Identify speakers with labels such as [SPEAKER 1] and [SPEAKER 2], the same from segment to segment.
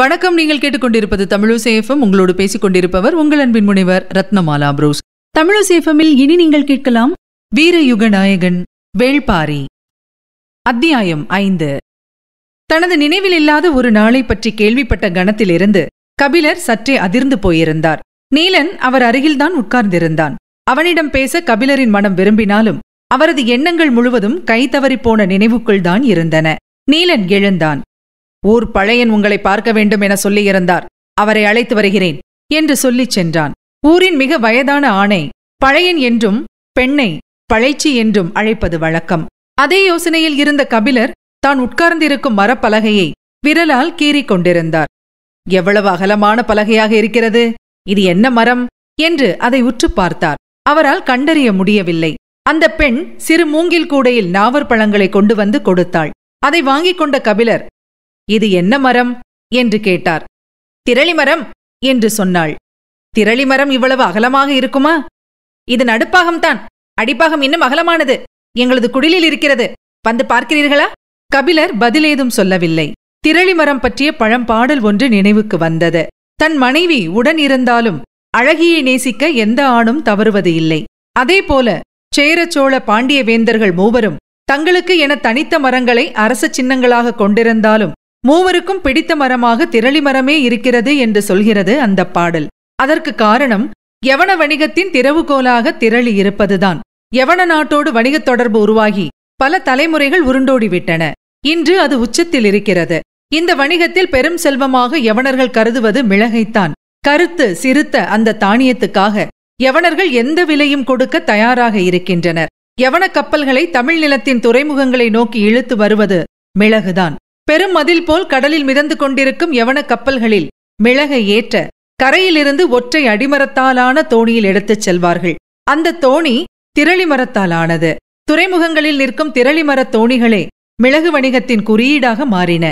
[SPEAKER 1] வணக்கம் நீங்கள் கேட்டுக்கொண்டிருப்பது தமிழசேஃபம் உங்களோடு பேசிக் கொண்டிருப்பவர் உங்கள் அன்பின் முனைவர் ரத்னமாலா புரூஸ் தமிழசேஃபமில் இனி நீங்கள் கேட்கலாம் வீரயுக நாயகன் வேள்பாரி அத்தியாயம் ஐந்து தனது நினைவில் இல்லாத ஒரு நாளை பற்றி கேள்விப்பட்ட கணத்திலிருந்து கபிலர் சற்றே அதிர்ந்து போயிருந்தார் நீலன் அவர் அருகில்தான் உட்கார்ந்திருந்தான் அவனிடம் பேச கபிலரின் மனம் விரும்பினாலும் அவரது எண்ணங்கள் முழுவதும் கை தவறிப்போன நினைவுக்குள் தான் இருந்தன நீலன் எழுந்தான் ஊர் பழையன் உங்களை பார்க்க வேண்டும் என சொல்லியிருந்தார் அவரை அழைத்து வருகிறேன் என்று சொல்லிச் சென்றான் ஊரின் மிக வயதான ஆணை பழையன் என்றும் பெண்ணை பழைச்சி என்றும் அழைப்பது வழக்கம் அதே யோசனையில் இருந்த கபிலர் தான் உட்கார்ந்திருக்கும் மரப்பலகையை விரலால் கீறிக் கொண்டிருந்தார் எவ்வளவு அகலமான பலகையாக இருக்கிறது இது என்ன மரம் என்று அதை உற்று பார்த்தார் அவரால் கண்டறிய முடியவில்லை அந்த பெண் சிறு மூங்கில் கூடையில் பழங்களை கொண்டு வந்து கொடுத்தாள் அதை வாங்கிக் கொண்ட கபிலர் இது என்ன மரம் என்று கேட்டார் திரளி மரம் என்று சொன்னாள் திரளி மரம் இவ்வளவு அகலமாக இருக்குமா இது நடுப்பாகம்தான் அடிப்பாகம் இன்னும் அகலமானது எங்களது குடிலில் இருக்கிறது வந்து பார்க்கிறீர்களா கபிலர் பதிலேதும் சொல்லவில்லை திரளி மரம் பற்றிய பழம்பாடல் ஒன்று நினைவுக்கு வந்தது தன் மனைவி உடன் இருந்தாலும் அழகியை நேசிக்க எந்த ஆணும் தவறுவது இல்லை அதேபோல சேர சோழ பாண்டிய வேந்தர்கள் மூவரும் தங்களுக்கு என தனித்த மரங்களை அரச சின்னங்களாக கொண்டிருந்தாலும் மூவருக்கும் பிடித்த மரமாக திரளி மரமே இருக்கிறது என்று சொல்கிறது அந்த பாடல் அதற்கு காரணம் யவன வணிகத்தின் திறவுகோலாக திரளி இருப்பதுதான் யவன நாட்டோடு வணிகத் தொடர்பு உருவாகி பல தலைமுறைகள் உருண்டோடிவிட்டன இன்று அது உச்சத்தில் இருக்கிறது இந்த வணிகத்தில் பெரும் செல்வமாக யவனர்கள் கருதுவது மிளகைத்தான் கருத்து சிறுத்த அந்த தானியத்துக்காக யவனர்கள் எந்த விலையும் கொடுக்க தயாராக இருக்கின்றனர் யவன கப்பல்களை தமிழ் நிலத்தின் துறைமுகங்களை நோக்கி இழுத்து வருவது மிளகுதான் பெரும் மதில் போல் கடலில் மிதந்து கொண்டிருக்கும் யவன கப்பல்களில் மிளகை ஏற்ற கரையிலிருந்து ஒற்றை அடிமரத்தாலான தோணியில் எடுத்துச் செல்வார்கள் அந்த தோணி திரளி மரத்தாலானது துறைமுகங்களில் நிற்கும் திரளி மரத் தோணிகளே மிளகு வணிகத்தின் குறியீடாக மாறின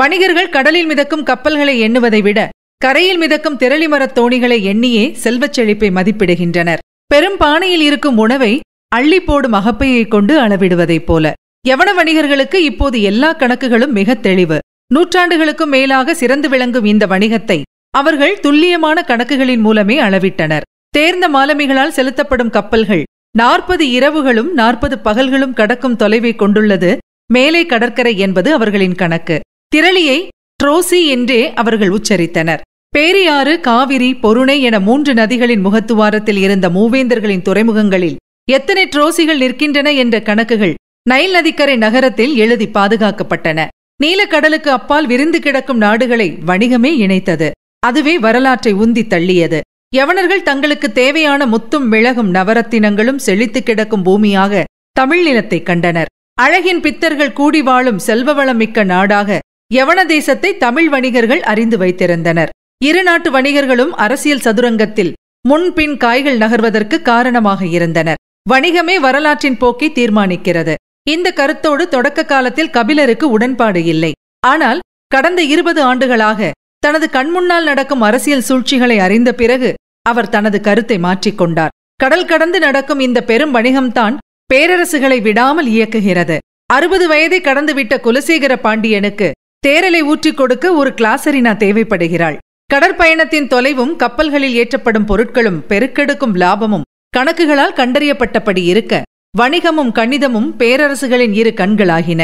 [SPEAKER 1] வணிகர்கள் கடலில் மிதக்கும் கப்பல்களை எண்ணுவதை விட கரையில் மிதக்கும் திரளி மரத் தோணிகளை எண்ணியே செல்வச் செழிப்பை மதிப்பிடுகின்றனர் பெரும் பானையில் இருக்கும் உணவை அள்ளி போடும் அகப்பையைக் கொண்டு அளவிடுவதைப் போல யவன வணிகர்களுக்கு இப்போது எல்லா கணக்குகளும் மிக தெளிவு நூற்றாண்டுகளுக்கும் மேலாக சிறந்து விளங்கும் இந்த வணிகத்தை அவர்கள் துல்லியமான கணக்குகளின் மூலமே அளவிட்டனர் தேர்ந்த மாலமிகளால் செலுத்தப்படும் கப்பல்கள் நாற்பது இரவுகளும் நாற்பது பகல்களும் கடக்கும் தொலைவை கொண்டுள்ளது மேலே கடற்கரை என்பது அவர்களின் கணக்கு திரளியை ட்ரோசி என்றே அவர்கள் உச்சரித்தனர் பேரியாறு காவிரி பொருணை என மூன்று நதிகளின் முகத்துவாரத்தில் இருந்த மூவேந்தர்களின் துறைமுகங்களில் எத்தனை ட்ரோசிகள் நிற்கின்றன என்ற கணக்குகள் நைல் நதிக்கரை நகரத்தில் எழுதி பாதுகாக்கப்பட்டன நீலக்கடலுக்கு அப்பால் விரிந்து கிடக்கும் நாடுகளை வணிகமே இணைத்தது அதுவே வரலாற்றை உந்தி தள்ளியது யவனர்கள் தங்களுக்கு தேவையான முத்தும் மிளகும் நவரத்தினங்களும் செழித்து கிடக்கும் பூமியாக தமிழ் நிலத்தை கண்டனர் அழகின் பித்தர்கள் கூடி வாழும் செல்வவளமிக்க நாடாக யவன தேசத்தை தமிழ் வணிகர்கள் அறிந்து வைத்திருந்தனர் இரு நாட்டு வணிகர்களும் அரசியல் சதுரங்கத்தில் முன்பின் காய்கள் நகர்வதற்கு காரணமாக இருந்தனர் வணிகமே வரலாற்றின் போக்கை தீர்மானிக்கிறது இந்த கருத்தோடு தொடக்க காலத்தில் கபிலருக்கு உடன்பாடு இல்லை ஆனால் கடந்த இருபது ஆண்டுகளாக தனது கண்முன்னால் நடக்கும் அரசியல் சூழ்ச்சிகளை அறிந்த பிறகு அவர் தனது கருத்தை மாற்றிக்கொண்டார் கடல் கடந்து நடக்கும் இந்த பெரும் வணிகம்தான் பேரரசுகளை விடாமல் இயக்குகிறது அறுபது வயதை கடந்துவிட்ட குலசேகர பாண்டியனுக்கு தேரலை ஊற்றிக் கொடுக்க ஒரு கிளாசரினா தேவைப்படுகிறாள் கடற்பயணத்தின் தொலைவும் கப்பல்களில் ஏற்றப்படும் பொருட்களும் பெருக்கெடுக்கும் லாபமும் கணக்குகளால் கண்டறியப்பட்டபடி இருக்க வணிகமும் கணிதமும் பேரரசுகளின் இரு கண்களாகின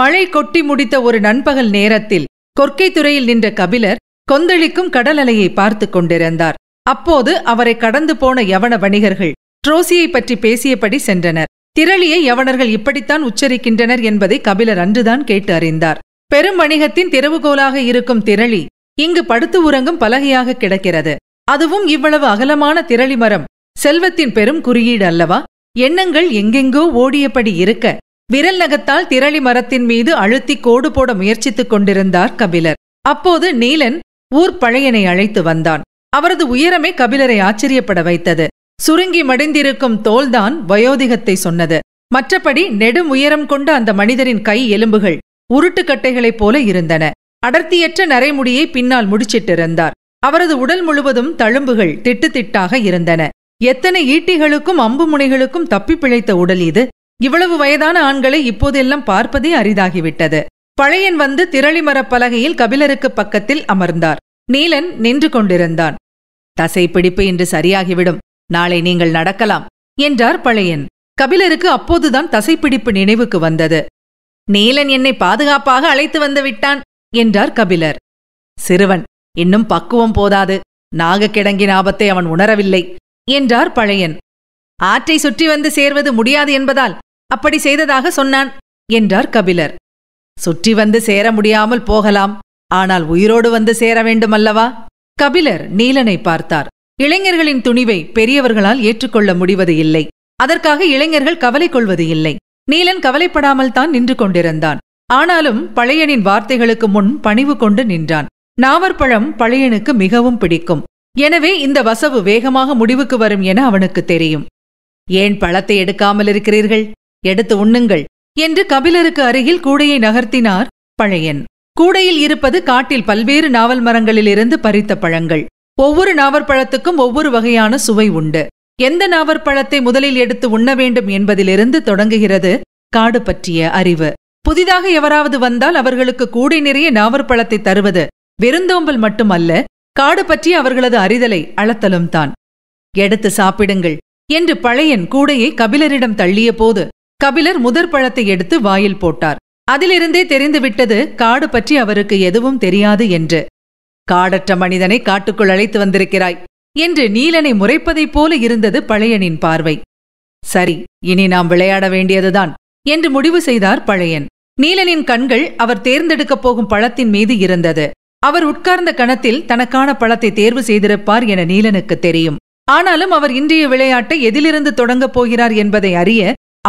[SPEAKER 1] மழை கொட்டி முடித்த ஒரு நண்பகல் நேரத்தில் கொற்கை துறையில் நின்ற கபிலர் கொந்தளிக்கும் கடல் அலையை பார்த்து கொண்டிருந்தார் அப்போது அவரை கடந்து போன யவன வணிகர்கள் ட்ரோசியை பற்றி பேசியபடி சென்றனர் திரளியை யவனர்கள் இப்படித்தான் உச்சரிக்கின்றனர் என்பதை கபிலர் அன்றுதான் கேட்டு அறிந்தார் பெரும் வணிகத்தின் திறவுகோலாக இருக்கும் திரளி இங்கு படுத்து உறங்கும் பலகையாக கிடக்கிறது அதுவும் இவ்வளவு அகலமான திரளி மரம் செல்வத்தின் பெரும் குறியீடு அல்லவா எண்ணங்கள் எங்கெங்கோ ஓடியபடி இருக்க விரல் நகத்தால் திரளி மரத்தின் மீது அழுத்தி கோடு போட முயற்சித்துக் கொண்டிருந்தார் கபிலர் அப்போது நீலன் ஊர் பழையனை அழைத்து வந்தான் அவரது உயரமே கபிலரை ஆச்சரியப்பட வைத்தது சுருங்கி மடிந்திருக்கும் தோல்தான் வயோதிகத்தை சொன்னது மற்றபடி நெடும் உயரம் கொண்ட அந்த மனிதரின் கை எலும்புகள் உருட்டுக்கட்டைகளைப் போல இருந்தன அடர்த்தியற்ற நரைமுடியை பின்னால் முடிச்சிட்டிருந்தார் அவரது உடல் முழுவதும் தழும்புகள் திட்டு திட்டாக இருந்தன எத்தனை ஈட்டிகளுக்கும் அம்பு முனைகளுக்கும் தப்பி பிழைத்த உடல் இது இவ்வளவு வயதான ஆண்களை இப்போதெல்லாம் பார்ப்பதே அரிதாகிவிட்டது பழையன் வந்து திரளிமரப் பலகையில் கபிலருக்கு பக்கத்தில் அமர்ந்தார் நீலன் நின்று கொண்டிருந்தான் தசைப்பிடிப்பு இன்று சரியாகிவிடும் நாளை நீங்கள் நடக்கலாம் என்றார் பழையன் கபிலருக்கு அப்போதுதான் தசைப்பிடிப்பு நினைவுக்கு வந்தது நீலன் என்னை பாதுகாப்பாக அழைத்து வந்து விட்டான் என்றார் கபிலர் சிறுவன் இன்னும் பக்குவம் போதாது நாகக்கிடங்கின் ஆபத்தை அவன் உணரவில்லை என்றார் பழையன் ஆற்றை சுற்றி வந்து சேர்வது முடியாது என்பதால் அப்படி செய்ததாக சொன்னான் என்றார் கபிலர் சுற்றி வந்து சேர முடியாமல் போகலாம் ஆனால் உயிரோடு வந்து சேர வேண்டுமல்லவா கபிலர் நீலனை பார்த்தார் இளைஞர்களின் துணிவை பெரியவர்களால் ஏற்றுக்கொள்ள முடிவது இல்லை அதற்காக இளைஞர்கள் கவலை கொள்வது இல்லை நீலன் கவலைப்படாமல் தான் நின்று கொண்டிருந்தான் ஆனாலும் பழையனின் வார்த்தைகளுக்கு முன் பணிவு கொண்டு நின்றான் நாவற்பழம் பழையனுக்கு மிகவும் பிடிக்கும் எனவே இந்த வசவு வேகமாக முடிவுக்கு வரும் என அவனுக்கு தெரியும் ஏன் பழத்தை எடுக்காமல் இருக்கிறீர்கள் எடுத்து உண்ணுங்கள் என்று கபிலருக்கு அருகில் கூடையை நகர்த்தினார் பழையன் கூடையில் இருப்பது காட்டில் பல்வேறு நாவல் மரங்களிலிருந்து பறித்த பழங்கள் ஒவ்வொரு நாவற்பழத்துக்கும் ஒவ்வொரு வகையான சுவை உண்டு எந்த நாவற்பழத்தை முதலில் எடுத்து உண்ண வேண்டும் என்பதிலிருந்து தொடங்குகிறது காடு பற்றிய அறிவு புதிதாக எவராவது வந்தால் அவர்களுக்கு கூடை நிறைய நாவற்பழத்தை தருவது வெறுந்தோம்பல் மட்டுமல்ல காடு பற்றி அவர்களது அறிதலை அளத்தலும் தான் எடுத்து சாப்பிடுங்கள் என்று பழையன் கூடையை கபிலரிடம் தள்ளிய போது கபிலர் முதற் பழத்தை எடுத்து வாயில் போட்டார் அதிலிருந்தே தெரிந்துவிட்டது காடு பற்றி அவருக்கு எதுவும் தெரியாது என்று காடற்ற மனிதனை காட்டுக்குள் அழைத்து வந்திருக்கிறாய் என்று நீலனை முறைப்பதைப் போல இருந்தது பழையனின் பார்வை சரி இனி நாம் விளையாட வேண்டியதுதான் என்று முடிவு செய்தார் பழையன் நீலனின் கண்கள் அவர் தேர்ந்தெடுக்கப் போகும் பழத்தின் மீது இருந்தது அவர் உட்கார்ந்த கணத்தில் தனக்கான பழத்தை தேர்வு செய்திருப்பார் என நீலனுக்கு தெரியும் ஆனாலும் அவர் இன்றைய விளையாட்டை எதிலிருந்து தொடங்கப் போகிறார் என்பதை அறிய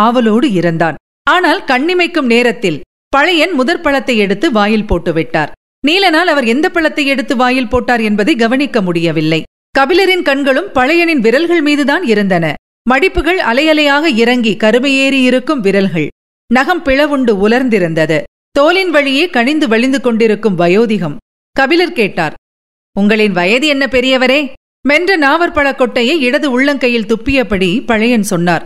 [SPEAKER 1] ஆவலோடு இருந்தான் ஆனால் கண்ணிமைக்கும் நேரத்தில் பழையன் முதற் பழத்தை எடுத்து வாயில் போட்டுவிட்டார் நீலனால் அவர் எந்த பழத்தை எடுத்து வாயில் போட்டார் என்பதை கவனிக்க முடியவில்லை கபிலரின் கண்களும் பழையனின் விரல்கள் மீதுதான் இருந்தன மடிப்புகள் அலையலையாக இறங்கி கருமையேறி இருக்கும் விரல்கள் நகம் பிளவுண்டு உலர்ந்திருந்தது தோலின் வழியே கணிந்து வழிந்து கொண்டிருக்கும் வயோதிகம் கபிலர் கேட்டார் உங்களின் வயது என்ன பெரியவரே மென்ற நாவற்பழக் கொட்டையை இடது உள்ளங்கையில் துப்பியபடி பழையன் சொன்னார்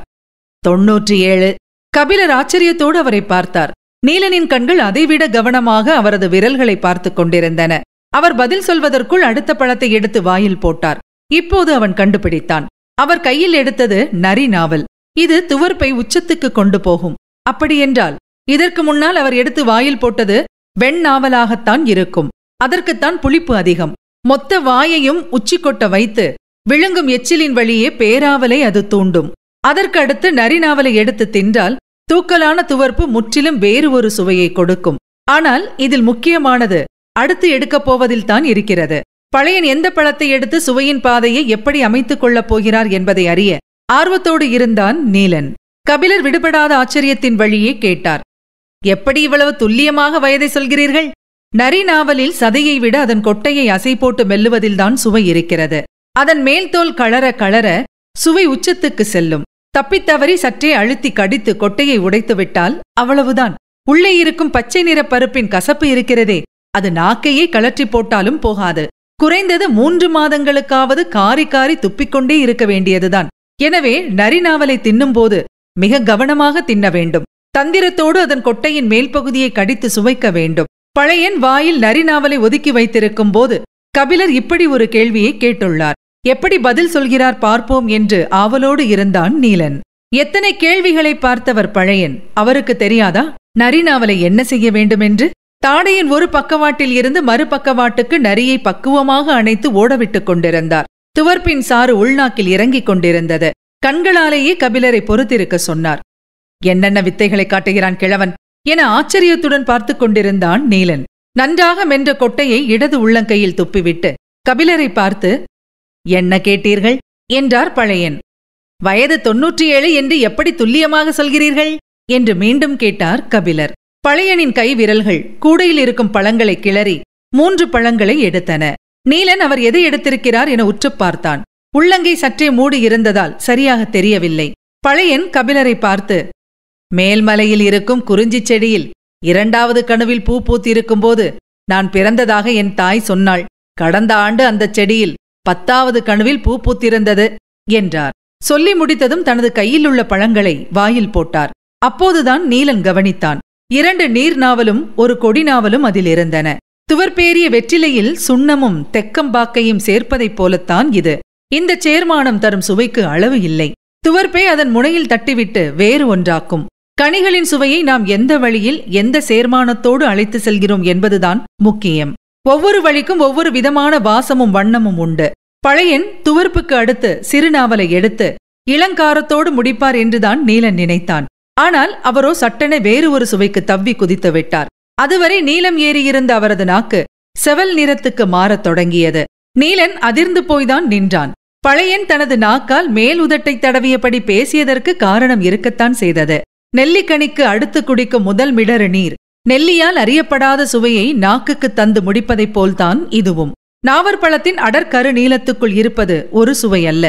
[SPEAKER 1] தொன்னூற்றி ஏழு கபிலர் ஆச்சரியத்தோடு அவரை பார்த்தார் நீலனின் கண்கள் அதைவிட கவனமாக அவரது விரல்களை பார்த்துக் கொண்டிருந்தன அவர் பதில் சொல்வதற்குள் அடுத்த பழத்தை எடுத்து வாயில் போட்டார் இப்போது அவன் கண்டுபிடித்தான் அவர் கையில் எடுத்தது நரி நாவல் இது துவர்ப்பை உச்சத்துக்கு கொண்டு போகும் அப்படியென்றால் இதற்கு முன்னால் அவர் எடுத்து வாயில் போட்டது வெண் நாவலாகத்தான் இருக்கும் அதற்குத்தான் புளிப்பு அதிகம் மொத்த வாயையும் உச்சிக்கொட்ட வைத்து விழுங்கும் எச்சிலின் வழியே பேராவலை அது தூண்டும் அதற்கடுத்து நரிநாவலை எடுத்து தின்றால் தூக்கலான துவர்ப்பு முற்றிலும் வேறு ஒரு சுவையை கொடுக்கும் ஆனால் இதில் முக்கியமானது அடுத்து எடுக்கப் போவதில் தான் இருக்கிறது பழையன் எந்த பழத்தை எடுத்து சுவையின் பாதையை எப்படி அமைத்துக் கொள்ளப் போகிறார் என்பதை அறிய ஆர்வத்தோடு இருந்தான் நீலன் கபிலர் விடுபடாத ஆச்சரியத்தின் வழியே கேட்டார் எப்படி இவ்வளவு துல்லியமாக வயதை சொல்கிறீர்கள் நரி நாவலில் சதையை விட அதன் கொட்டையை அசை போட்டு மெல்லுவதில்தான் சுவை இருக்கிறது அதன் மேல்தோல் கலர கலர சுவை உச்சத்துக்கு செல்லும் தப்பித்தவறி சற்றே அழுத்தி கடித்து கொட்டையை உடைத்துவிட்டால் அவ்வளவுதான் உள்ளே இருக்கும் பச்சை நிற பருப்பின் கசப்பு இருக்கிறதே அது நாக்கையே கலற்றி போட்டாலும் போகாது குறைந்தது மூன்று மாதங்களுக்காவது காரி காரி துப்பிக்கொண்டே இருக்க வேண்டியதுதான் எனவே நரி நாவலை தின்னும்போது மிக கவனமாக தின்ன வேண்டும் தந்திரத்தோடு அதன் கொட்டையின் மேல் பகுதியை கடித்து சுவைக்க வேண்டும் பழையன் வாயில் நரிநாவலை ஒதுக்கி வைத்திருக்கும் போது கபிலர் இப்படி ஒரு கேள்வியை கேட்டுள்ளார் எப்படி பதில் சொல்கிறார் பார்ப்போம் என்று ஆவலோடு இருந்தான் நீலன் எத்தனை கேள்விகளை பார்த்தவர் பழையன் அவருக்கு தெரியாதா நரிநாவலை என்ன செய்ய வேண்டுமென்று தாடையின் ஒரு பக்கவாட்டில் இருந்து மறுபக்கவாட்டுக்கு நரியை பக்குவமாக அணைத்து ஓடவிட்டுக் கொண்டிருந்தார் துவர்ப்பின் சாறு உள்நாக்கில் இறங்கிக் கொண்டிருந்தது கண்களாலேயே கபிலரை பொறுத்திருக்க சொன்னார் என்னென்ன வித்தைகளை காட்டுகிறான் கிழவன் என ஆச்சரியத்துடன் பார்த்து கொண்டிருந்தான் நீலன் நன்றாக மென்ற கொட்டையை இடது உள்ளங்கையில் துப்பிவிட்டு கபிலரை பார்த்து என்ன கேட்டீர்கள் என்றார் பழையன் வயது தொன்னூற்றி ஏழு என்று எப்படி துல்லியமாக சொல்கிறீர்கள் என்று மீண்டும் கேட்டார் கபிலர் பழையனின் கை விரல்கள் கூடையில் இருக்கும் பழங்களை கிளறி மூன்று பழங்களை எடுத்தன நீலன் அவர் எதை எடுத்திருக்கிறார் என உற்றுப் பார்த்தான் உள்ளங்கை சற்றே மூடி இருந்ததால் சரியாக தெரியவில்லை பழையன் கபிலரை பார்த்து மேல்மலையில் இருக்கும் குறிஞ்சி செடியில் இரண்டாவது கணுவில் பூ பூத்திருக்கும்போது நான் பிறந்ததாக என் தாய் சொன்னாள் கடந்த ஆண்டு அந்த செடியில் பத்தாவது கணுவில் பூ பூத்திருந்தது என்றார் சொல்லி முடித்ததும் தனது கையில் உள்ள பழங்களை வாயில் போட்டார் அப்போதுதான் நீலன் கவனித்தான் இரண்டு நீர் நாவலும் ஒரு கொடி நாவலும் அதில் இருந்தன துவர்பேரிய வெற்றிலையில் சுண்ணமும் தெக்கம்பாக்கையும் சேர்ப்பதைப் போலத்தான் இது இந்த சேர்மானம் தரும் சுவைக்கு அளவு இல்லை துவர்பே அதன் முனையில் தட்டிவிட்டு வேறு ஒன்றாக்கும் கனிகளின் சுவையை நாம் எந்த வழியில் எந்த சேர்மானத்தோடு அழைத்து செல்கிறோம் என்பதுதான் முக்கியம் ஒவ்வொரு வழிக்கும் ஒவ்வொரு விதமான வாசமும் வண்ணமும் உண்டு பழையன் துவர்ப்புக்கு அடுத்து சிறுநாவலை எடுத்து இளங்காரத்தோடு முடிப்பார் என்றுதான் நீலன் நினைத்தான் ஆனால் அவரோ சட்டென வேறு ஒரு சுவைக்கு தவ்வி குதித்து விட்டார் அதுவரை நீலம் ஏறியிருந்த அவரது நாக்கு செவல் நிறத்துக்கு மாறத் தொடங்கியது நீலன் அதிர்ந்து போய்தான் நின்றான் பழையன் தனது நாக்கால் மேல் உதட்டை தடவியபடி பேசியதற்கு காரணம் இருக்கத்தான் செய்தது நெல்லிக்கனிக்கு அடுத்து குடிக்கும் முதல் மிடறு நீர் நெல்லியால் அறியப்படாத சுவையை நாக்குக்கு தந்து முடிப்பதைப் போல்தான் இதுவும் நாவற்பழத்தின் அடற்கரு நீளத்துக்குள் இருப்பது ஒரு சுவை அல்ல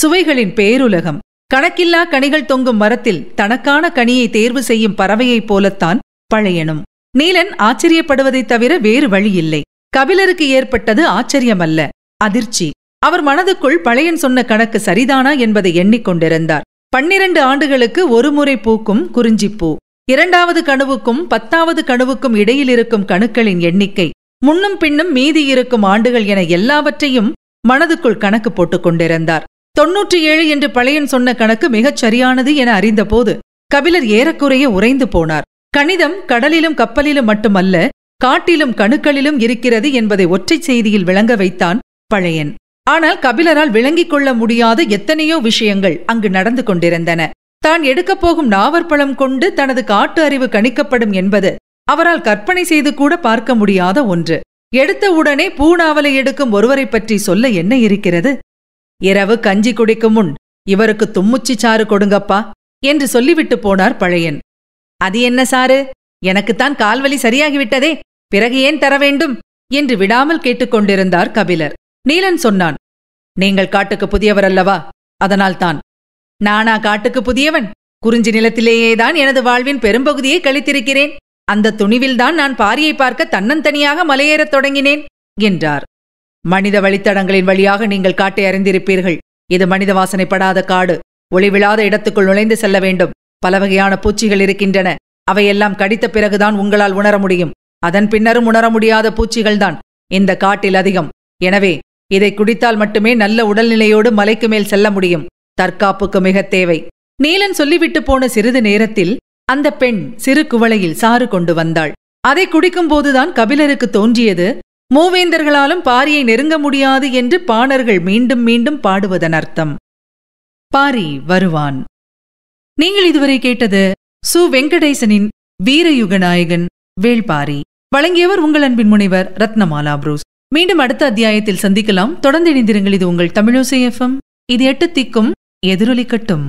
[SPEAKER 1] சுவைகளின் பேருலகம் கணக்கில்லா கனிகள் தொங்கும் மரத்தில் தனக்கான கனியை தேர்வு செய்யும் பறவையைப் போலத்தான் பழையனும் நீலன் ஆச்சரியப்படுவதைத் தவிர வேறு வழியில்லை கபிலருக்கு ஏற்பட்டது ஆச்சரியமல்ல அதிர்ச்சி அவர் மனதுக்குள் பழையன் சொன்ன கணக்கு சரிதானா என்பதை எண்ணிக்கொண்டிருந்தார் பன்னிரண்டு ஆண்டுகளுக்கு ஒருமுறை பூக்கும் குறிஞ்சிப்பூ இரண்டாவது கணுவுக்கும் பத்தாவது கணுவுக்கும் இடையில் இருக்கும் கணுக்களின் எண்ணிக்கை முன்னும் பின்னும் மீதி இருக்கும் ஆண்டுகள் என எல்லாவற்றையும் மனதுக்குள் கணக்கு போட்டுக் கொண்டிருந்தார் தொன்னூற்றி ஏழு என்று பழையன் சொன்ன கணக்கு மிகச் சரியானது என அறிந்தபோது கபிலர் ஏறக்குறைய உறைந்து போனார் கணிதம் கடலிலும் கப்பலிலும் மட்டுமல்ல காட்டிலும் கணுக்களிலும் இருக்கிறது என்பதை ஒற்றை செய்தியில் விளங்க வைத்தான் பழையன் ஆனால் கபிலரால் விளங்கிக் கொள்ள முடியாத எத்தனையோ விஷயங்கள் அங்கு நடந்து கொண்டிருந்தன தான் எடுக்கப் போகும் நாவற்பழம் கொண்டு தனது காட்டு அறிவு கணிக்கப்படும் என்பது அவரால் கற்பனை செய்து கூட பார்க்க முடியாத ஒன்று எடுத்த உடனே பூநாவலை எடுக்கும் ஒருவரை பற்றி சொல்ல என்ன இருக்கிறது இரவு கஞ்சி குடிக்கும் முன் இவருக்கு தும்முச்சி சாறு கொடுங்கப்பா என்று சொல்லிவிட்டு போனார் பழையன் அது என்ன சாரு எனக்குத்தான் கால்வலி சரியாகிவிட்டதே பிறகு ஏன் தர வேண்டும் என்று விடாமல் கேட்டுக்கொண்டிருந்தார் கபிலர் நீலன் சொன்னான் நீங்கள் காட்டுக்கு புதியவர் அல்லவா அதனால்தான் நானா காட்டுக்கு புதியவன் குறிஞ்சி நிலத்திலேயேதான் எனது வாழ்வின் பெரும்பகுதியை கழித்திருக்கிறேன் அந்த துணிவில்தான் நான் பாரியை பார்க்க தன்னந்தனியாக மலையேறத் தொடங்கினேன் என்றார் மனித வழித்தடங்களின் வழியாக நீங்கள் காட்டை அறிந்திருப்பீர்கள் இது மனித வாசனைப்படாத காடு ஒளிவிழாத இடத்துக்குள் நுழைந்து செல்ல வேண்டும் பலவகையான பூச்சிகள் இருக்கின்றன அவையெல்லாம் கடித்த பிறகுதான் உங்களால் உணர முடியும் அதன் பின்னரும் உணர முடியாத பூச்சிகள்தான் இந்த காட்டில் அதிகம் எனவே இதை குடித்தால் மட்டுமே நல்ல உடல்நிலையோடு மலைக்கு மேல் செல்ல முடியும் தற்காப்புக்கு மிக தேவை நீலன் சொல்லிவிட்டு போன சிறிது நேரத்தில் அந்த பெண் சிறு குவளையில் சாறு கொண்டு வந்தாள் அதை குடிக்கும்போதுதான் கபிலருக்கு தோன்றியது மூவேந்தர்களாலும் பாரியை நெருங்க முடியாது என்று பாணர்கள் மீண்டும் மீண்டும் பாடுவதன் அர்த்தம் பாரி வருவான் நீங்கள் இதுவரை கேட்டது சு வெங்கடேசனின் வீரயுக நாயகன் வேள்பாரி வழங்கியவர் உங்கள் அன்பின் முனைவர் ரத்னமாலா புரூஸ் மீண்டும் அடுத்த அத்தியாயத்தில் சந்திக்கலாம் தொடர்ந்து இணைந்திருங்கள் இது உங்கள் தமிழோசை எஃப்எம் இது எட்டு திக்கும் எதிரொலிக்கட்டும்